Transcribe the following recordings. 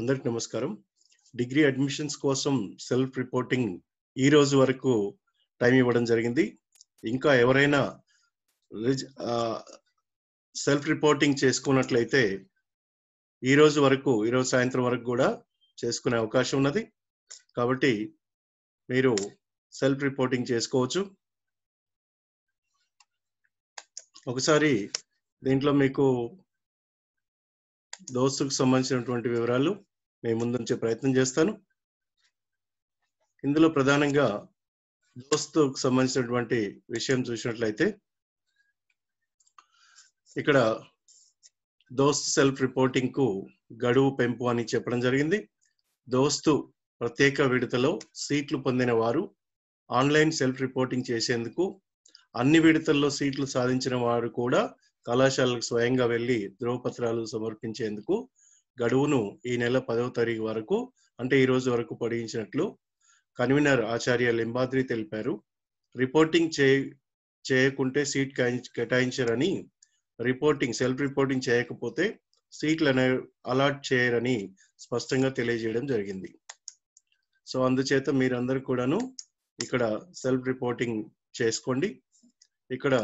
అందరికి నమస్కారం degree admissions కోసం సెల్ఫ్ రిపోర్టింగ్ ఈ రోజు వరకు టైం ఇవ్వడం జరిగింది ఇంకా ఎవరైనా సెల్ఫ్ రిపోర్టింగ్ చేసుకున్నట్లయితే ఈ రోజు వరకు ఈరోజు సాయంత్రం వరకు కూడా చేసుకునే అవకాశం ఉన్నది కాబట్టి మీరు సెల్ఫ్ రిపోర్టింగ్ చేసుకోవచ్చు ఒకసారి దీంట్లో మీకు దోస్తుకు సంబంధించినటువంటి వివరాలు మేము ముందుంచే ప్రయత్నం చేస్తాను ఇందులో ప్రధానంగా దోస్తుకు సంబంధించినటువంటి విషయం చూసినట్లయితే ఇక్కడ దోస్త్ సెల్ఫ్ రిపోర్టింగ్ కు గడువు పెంపు అని చెప్పడం జరిగింది దోస్తు ప్రత్యేక విడతలో సీట్లు పొందిన వారు ఆన్లైన్ సెల్ఫ్ రిపోర్టింగ్ చేసేందుకు అన్ని విడతల్లో సీట్లు సాధించిన వారు కూడా కళాశాలకు స్వయంగా వెళ్లి ధృవపత్రాలు సమర్పించేందుకు గడువును ఈ నెల పదవ తారీఖు వరకు అంటే ఈ రోజు వరకు పొడిగించినట్లు కన్వీనర్ ఆచార్య లింబాద్రి తెలిపారు రిపోర్టింగ్ చే చేయకుంటే సీట్ కేటాయించరని రిపోర్టింగ్ సెల్ఫ్ రిపోర్టింగ్ చేయకపోతే సీట్లు అనే అలాట్ చేయరని స్పష్టంగా తెలియజేయడం జరిగింది సో అందుచేత మీరందరూ కూడాను ఇక్కడ సెల్ఫ్ రిపోర్టింగ్ చేసుకోండి ఇక్కడ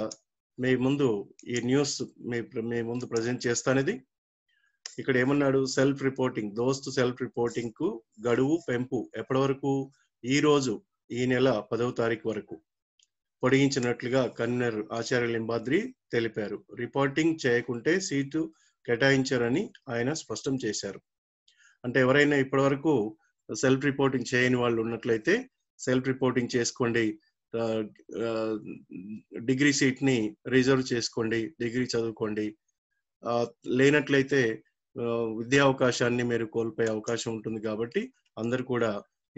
మీ ముందు ఈ న్యూస్ మీ మీ ముందు ప్రజెంట్ చేస్తానిది ఇక్కడ ఏమన్నాడు సెల్ఫ్ రిపోర్టింగ్ దోస్తు సెల్ఫ్ రిపోర్టింగ్ కు గడువు పెంపు ఎప్పటి వరకు ఈ రోజు ఈ నెల పదవ తారీఖు వరకు పొడిగించినట్లుగా కన్వీనర్ ఆచార్య లింబాద్రి తెలిపారు రిపోర్టింగ్ చేయకుంటే సీటు కేటాయించారని ఆయన స్పష్టం చేశారు అంటే ఎవరైనా ఇప్పటి వరకు సెల్ఫ్ రిపోర్టింగ్ చేయని వాళ్ళు ఉన్నట్లయితే సెల్ఫ్ రిపోర్టింగ్ చేసుకోండి డిగ్రీ సీట్ని రిజర్వ్ చేసుకోండి డిగ్రీ చదువుకోండి లేనట్లయితే విద్యా అవకాశాన్ని మీరు కోల్పోయే అవకాశం ఉంటుంది కాబట్టి అందరు కూడా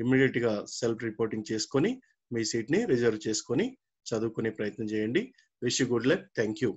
ఇమ్మీడియట్ గా సెల్ఫ్ రిపోర్టింగ్ చేసుకొని మీ సీట్ ని రిజర్వ్ చేసుకొని చదువుకునే ప్రయత్నం చేయండి wish good luck thank you